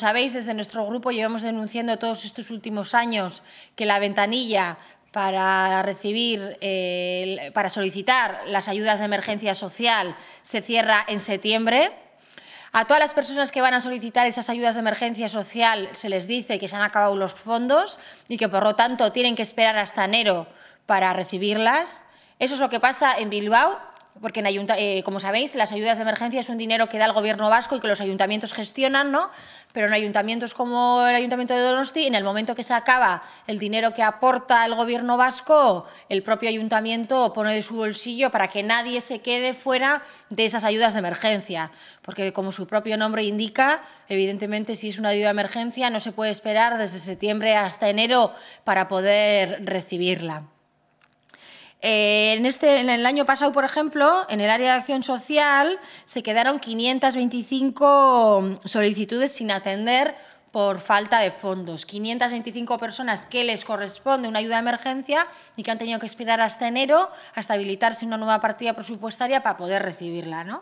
Sabéis, desde nuestro grupo llevamos denunciando todos estos últimos años que la ventanilla para recibir, eh, para solicitar las ayudas de emergencia social se cierra en septiembre. A todas las personas que van a solicitar esas ayudas de emergencia social se les dice que se han acabado los fondos y que por lo tanto tienen que esperar hasta enero para recibirlas. Eso es lo que pasa en Bilbao porque eh, como sabéis, las ayudas de emergencia es un dinero que da el gobierno vasco y que los ayuntamientos gestionan, Pero en ayuntamientos como el Ayuntamiento de Donosti, en el momento que se acaba el dinero que aporta el gobierno vasco, el propio ayuntamiento pone de su bolsillo para que nadie se quede fuera de esas ayudas de emergencia, porque como su propio nombre indica, evidentemente si es una ayuda de emergencia no se puede esperar desde septiembre hasta enero para poder recibirla. Eh, en, este, en el año pasado, por ejemplo, en el área de acción social se quedaron 525 solicitudes sin atender por falta de fondos. 525 personas que les corresponde una ayuda de emergencia y que han tenido que esperar hasta enero hasta habilitarse una nueva partida presupuestaria para poder recibirla. ¿no?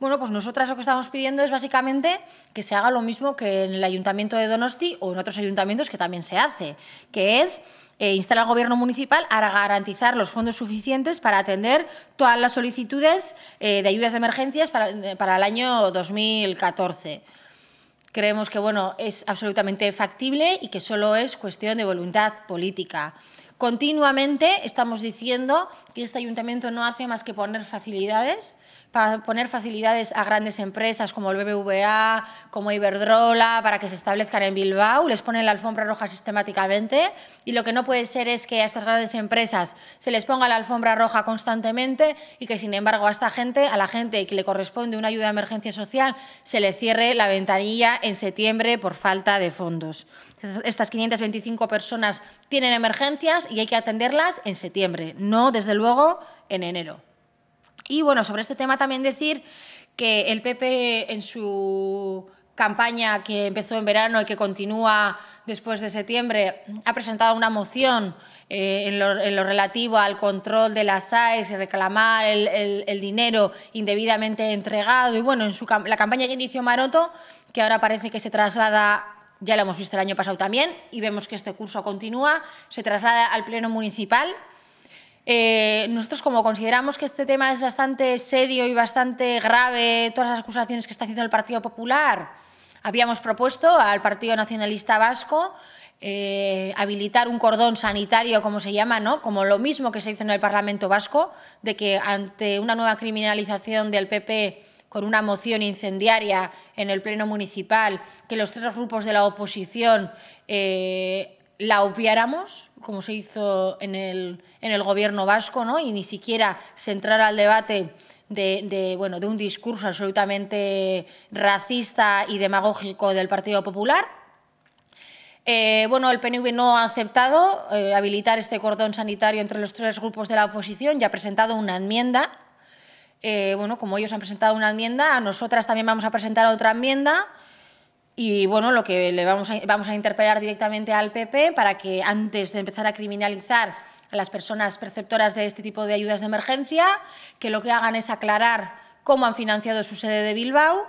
Bueno, pues nosotras lo que estamos pidiendo es básicamente que se haga lo mismo que en el Ayuntamiento de Donosti o en otros ayuntamientos que también se hace, que es eh, instar al Gobierno municipal a garantizar los fondos suficientes para atender todas las solicitudes eh, de ayudas de emergencias para, eh, para el año 2014 creemos que bueno, es absolutamente factible y que solo es cuestión de voluntad política. Continuamente estamos diciendo que este ayuntamiento no hace más que poner facilidades, para poner facilidades a grandes empresas como el BBVA, como Iberdrola, para que se establezcan en Bilbao, les ponen la alfombra roja sistemáticamente y lo que no puede ser es que a estas grandes empresas se les ponga la alfombra roja constantemente y que sin embargo a esta gente, a la gente que le corresponde una ayuda de emergencia social, se le cierre la ventanilla en septiembre por falta de fondos. Estas 525 personas tienen emergencias y hay que atenderlas en septiembre, no desde luego en enero. Y bueno, sobre este tema también decir que el PP en su campaña que empezó en verano y que continúa después de septiembre ha presentado una moción eh, en, lo, relativo al control de las AES y reclamar el, dinero indebidamente entregado. Y bueno, en su, la campaña que inició Maroto, que ahora parece que se traslada ya lo hemos visto el año pasado también, y vemos que este curso continúa, se traslada al Pleno Municipal. Eh, nosotros, como consideramos que este tema es bastante serio y bastante grave, todas las acusaciones que está haciendo el Partido Popular, habíamos propuesto al Partido Nacionalista Vasco eh, habilitar un cordón sanitario, como se llama, ¿no? como lo mismo que se hizo en el Parlamento Vasco, de que ante una nueva criminalización del PP con una moción incendiaria en el Pleno Municipal, que los tres grupos de la oposición eh, la obviáramos, como se hizo en el, en el Gobierno vasco, ¿no? y ni siquiera se entrara al debate de, bueno, de un discurso absolutamente racista y demagógico del Partido Popular. Eh, bueno, el PNV no ha aceptado eh, habilitar este cordón sanitario entre los tres grupos de la oposición y ha presentado una enmienda eh, bueno, como ellos han presentado una enmienda, a nosotras también vamos a presentar otra enmienda y bueno, lo que le vamos a, vamos a interpelar directamente al PP para que antes de empezar a criminalizar a las personas perceptoras de este tipo de ayudas de emergencia, que lo que hagan es aclarar cómo han financiado su sede de Bilbao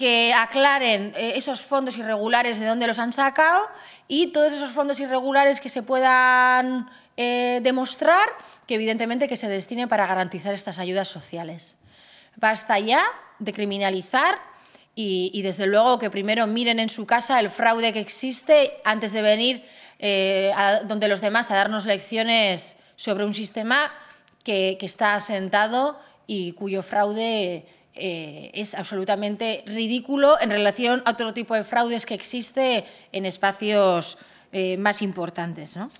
que aclaren eh, esos fondos irregulares de dónde los han sacado y todos esos fondos irregulares que se puedan eh, demostrar que evidentemente que se destinen para garantizar estas ayudas sociales. Basta ya de criminalizar y, desde luego que primero miren en su casa el fraude que existe antes de venir eh, a donde los demás a darnos lecciones sobre un sistema que, que está asentado y cuyo fraude eh, es absolutamente ridículo en relación a otro tipo de fraudes que existe en espacios eh, más importantes. ¿no?